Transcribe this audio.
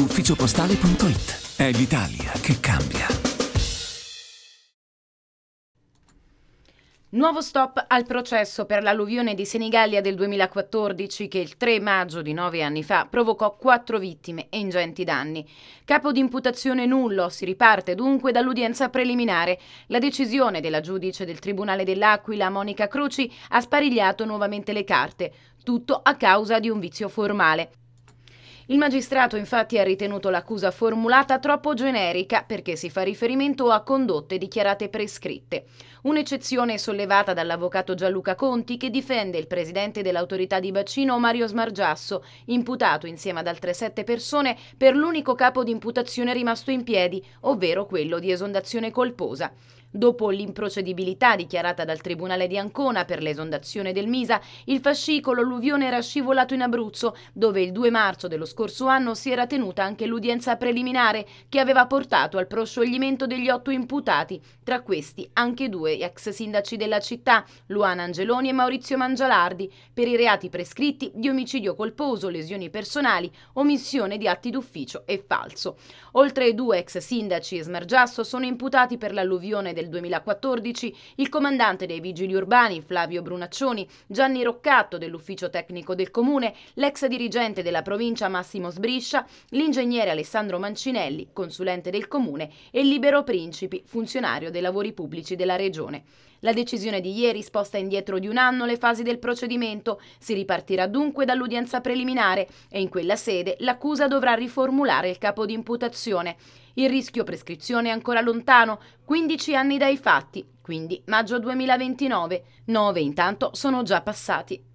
ufficiopostale.it. È l'Italia che cambia. Nuovo stop al processo per l'alluvione di Senigallia del 2014 che il 3 maggio di nove anni fa provocò quattro vittime e ingenti danni. Capo di imputazione nullo, si riparte dunque dall'udienza preliminare. La decisione della giudice del Tribunale dell'Aquila, Monica Croci, ha sparigliato nuovamente le carte, tutto a causa di un vizio formale. Il magistrato infatti ha ritenuto l'accusa formulata troppo generica perché si fa riferimento a condotte dichiarate prescritte. Un'eccezione sollevata dall'avvocato Gianluca Conti che difende il presidente dell'autorità di bacino Mario Smargiasso, imputato insieme ad altre sette persone per l'unico capo di imputazione rimasto in piedi, ovvero quello di esondazione colposa. Dopo l'improcedibilità dichiarata dal Tribunale di Ancona per l'esondazione del Misa, il fascicolo alluvione era scivolato in Abruzzo, dove il 2 marzo dello scorso scorso anno si era tenuta anche l'udienza preliminare che aveva portato al proscioglimento degli otto imputati, tra questi anche due ex sindaci della città, Luana Angeloni e Maurizio Mangialardi, per i reati prescritti di omicidio colposo, lesioni personali, omissione di atti d'ufficio e falso. Oltre ai due ex sindaci e Smargiasso sono imputati per l'alluvione del 2014 il comandante dei vigili urbani Flavio Brunaccioni, Gianni Roccatto dell'ufficio tecnico del comune, l'ex dirigente della provincia Massimo Massimo Sbriscia, l'ingegnere Alessandro Mancinelli, consulente del comune, e Libero Principi, funzionario dei lavori pubblici della regione. La decisione di ieri sposta indietro di un anno le fasi del procedimento, si ripartirà dunque dall'udienza preliminare e in quella sede l'accusa dovrà riformulare il capo di imputazione. Il rischio prescrizione è ancora lontano, 15 anni dai fatti, quindi maggio 2029, 9 intanto sono già passati.